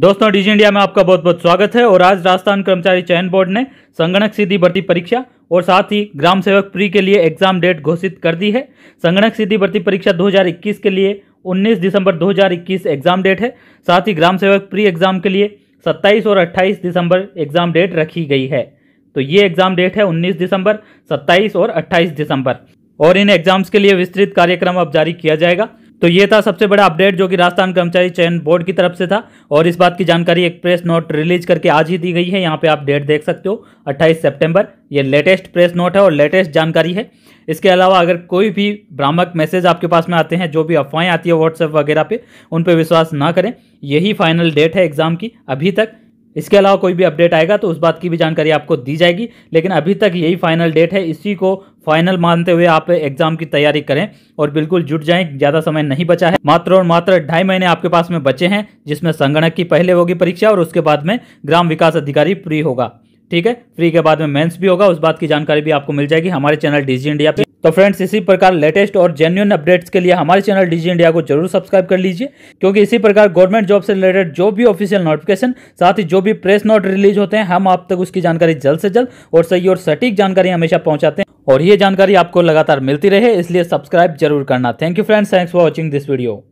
दोस्तों DG India में आपका बहुत बहुत स्वागत है और आज राजस्थान कर्मचारी चयन बोर्ड ने संगणक सीधी भर्ती परीक्षा और साथ ही ग्राम सेवक प्री के लिए एग्जाम डेट घोषित कर दी है संगणक सीधी भर्ती परीक्षा 2021 के लिए 19 दिसंबर 2021 एग्जाम डेट है साथ ही ग्राम सेवक प्री एग्जाम के लिए 27 और 28 दिसंबर एग्जाम डेट रखी गई है तो ये एग्जाम डेट है 19 दिसंबर 27 और 28 दिसंबर और इन एग्जाम्स के लिए विस्तृत कार्यक्रम अब जारी किया जाएगा तो ये था सबसे बड़ा अपडेट जो कि राजस्थान कर्मचारी चयन बोर्ड की तरफ से था और इस बात की जानकारी एक प्रेस नोट रिलीज करके आज ही दी गई है यहाँ पे आप डेट देख सकते हो 28 सितंबर ये लेटेस्ट प्रेस नोट है और लेटेस्ट जानकारी है इसके अलावा अगर कोई भी भ्रामक मैसेज आपके पास में आते हैं जो भी अफवाहें आती है व्हाट्सएप वगैरह पे उन पर विश्वास ना करें यही फाइनल डेट है एग्ज़ाम की अभी तक इसके अलावा कोई भी अपडेट आएगा तो उस बात की भी जानकारी आपको दी जाएगी लेकिन अभी तक यही फाइनल डेट है इसी को फाइनल मानते हुए आप एग्जाम की तैयारी करें और बिल्कुल जुट जाएं ज़्यादा समय नहीं बचा है मात्र और मात्र ढाई महीने आपके पास में बचे हैं जिसमें संगणक की पहले होगी परीक्षा और उसके बाद में ग्राम विकास अधिकारी प्री होगा ठीक है फ्री के बाद में मेन्स भी होगा उस बात की जानकारी भी आपको मिल जाएगी हमारे चैनल डीजी इंडिया पे तो फ्रेंड्स इसी प्रकार लेटेस्ट और जेन्यून अपडेट्स के लिए हमारे चैनल डीजी इंडिया को जरूर सब्सक्राइब कर लीजिए क्योंकि इसी प्रकार गवर्नमेंट जॉब से रिलेटेड जो भी ऑफिशियल नोटिफिकेशन साथ ही जो भी प्रेस नोट रिलीज होते हैं हम आप तक उसकी जानकारी जल्द से जल्द और सही और सटीक जानकारी हमेशा पहुंचाते हैं और ये जानकारी आपको लगातार मिलती रहे इसलिए सब्सक्राइब जरूर करना thank you friends thanks for watching this video